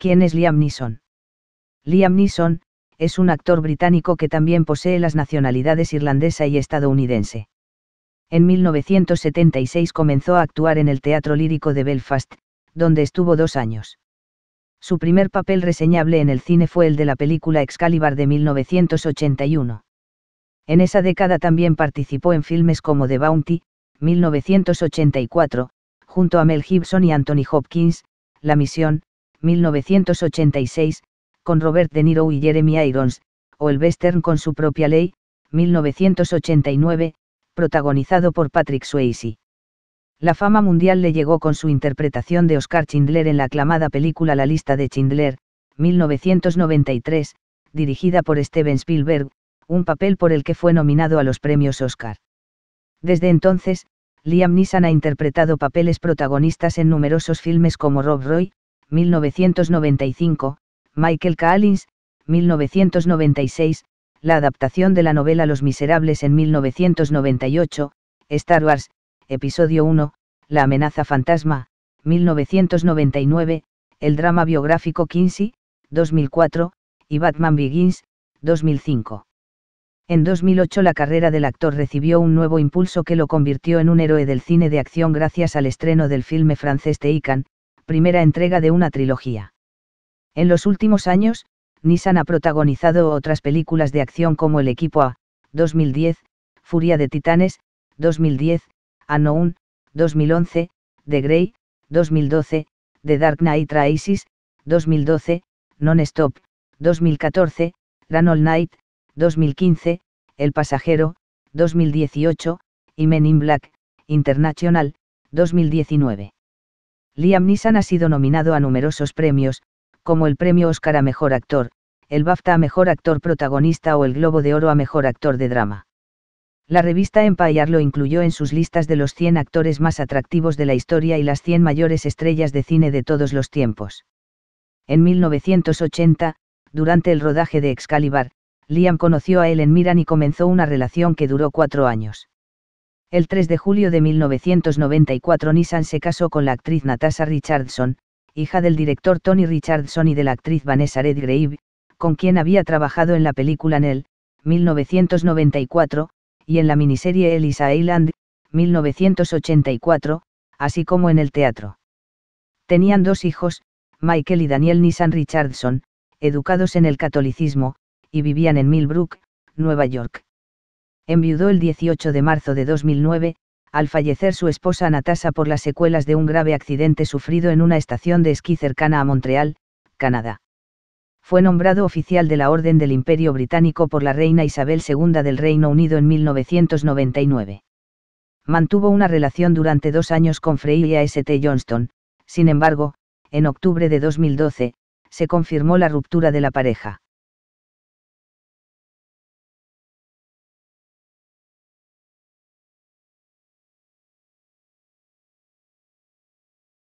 ¿Quién es Liam Neeson? Liam Neeson, es un actor británico que también posee las nacionalidades irlandesa y estadounidense. En 1976 comenzó a actuar en el Teatro Lírico de Belfast, donde estuvo dos años. Su primer papel reseñable en el cine fue el de la película Excalibur de 1981. En esa década también participó en filmes como The Bounty, 1984, junto a Mel Gibson y Anthony Hopkins, La Misión, 1986, con Robert De Niro y Jeremy Irons, o el western con su propia ley, 1989, protagonizado por Patrick Swayze. La fama mundial le llegó con su interpretación de Oscar Schindler en la aclamada película La lista de Schindler, 1993, dirigida por Steven Spielberg, un papel por el que fue nominado a los premios Oscar. Desde entonces, Liam Neeson ha interpretado papeles protagonistas en numerosos filmes como Rob Roy, 1995, Michael Callins, 1996, la adaptación de la novela Los Miserables en 1998, Star Wars, Episodio 1, La amenaza fantasma, 1999, el drama biográfico Kinsey, 2004, y Batman Begins, 2005. En 2008 la carrera del actor recibió un nuevo impulso que lo convirtió en un héroe del cine de acción gracias al estreno del filme francés Ican primera entrega de una trilogía. En los últimos años, Nissan ha protagonizado otras películas de acción como El equipo A, 2010, Furia de Titanes, 2010, Unknown, 2011, The Grey, 2012, The Dark Knight Rises, 2012, Non-Stop, 2014, Gran All Night, 2015, El Pasajero, 2018, y Men in Black, International, 2019. Liam Neeson ha sido nominado a numerosos premios, como el premio Oscar a Mejor Actor, el BAFTA a Mejor Actor Protagonista o el Globo de Oro a Mejor Actor de Drama. La revista Empire lo incluyó en sus listas de los 100 actores más atractivos de la historia y las 100 mayores estrellas de cine de todos los tiempos. En 1980, durante el rodaje de Excalibur, Liam conoció a Ellen Miran y comenzó una relación que duró cuatro años. El 3 de julio de 1994 Nissan se casó con la actriz Natasha Richardson, hija del director Tony Richardson y de la actriz Vanessa Redgrave, con quien había trabajado en la película Nell, 1994, y en la miniserie Elisa Island, 1984, así como en el teatro. Tenían dos hijos, Michael y Daniel Nissan Richardson, educados en el catolicismo, y vivían en Millbrook, Nueva York enviudó el 18 de marzo de 2009, al fallecer su esposa Natasha por las secuelas de un grave accidente sufrido en una estación de esquí cercana a Montreal, Canadá. Fue nombrado oficial de la Orden del Imperio Británico por la reina Isabel II del Reino Unido en 1999. Mantuvo una relación durante dos años con Freya St. Johnston, sin embargo, en octubre de 2012, se confirmó la ruptura de la pareja.